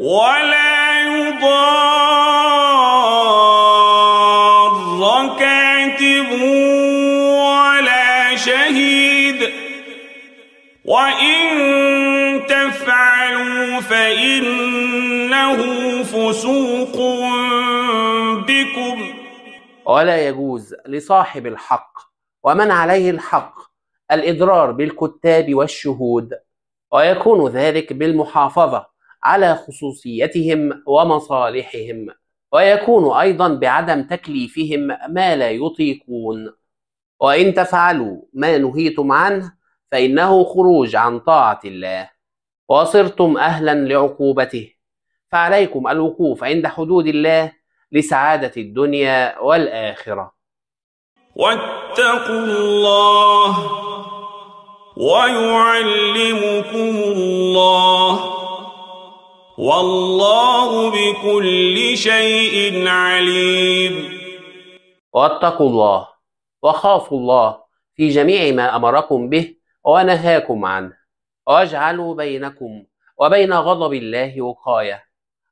ولا يضار كاتب ولا شهيد وإن تفعلوا فإنه فسوق بكم ولا يجوز لصاحب الحق ومن عليه الحق الإضرار بالكتاب والشهود ويكون ذلك بالمحافظة على خصوصيتهم ومصالحهم ويكون أيضا بعدم تكليفهم ما لا يطيقون وإن تفعلوا ما نهيتم عنه فإنه خروج عن طاعة الله وصرتم أهلا لعقوبته فعليكم الوقوف عند حدود الله لسعادة الدنيا والآخرة واتقوا الله ويعلمكم الله والله بكل شيء عليم واتقوا الله وخافوا الله في جميع ما أمركم به ونهاكم عنه واجعلوا بينكم وبين غضب الله وقاية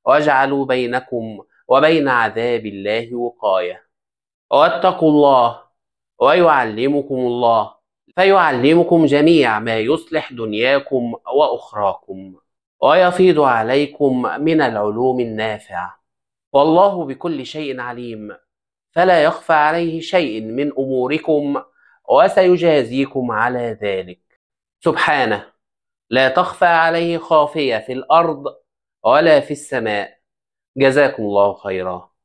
واجعلوا بينكم وبين عذاب الله وقاية واتقوا الله ويعلمكم الله فيعلمكم جميع ما يصلح دنياكم وأخراكم ويفيض عليكم من العلوم النافعة والله بكل شيء عليم فلا يخفى عليه شيء من أموركم وسيجازيكم على ذلك سبحانه لا تخفى عليه خافية في الأرض ولا في السماء جزاكم الله خيرا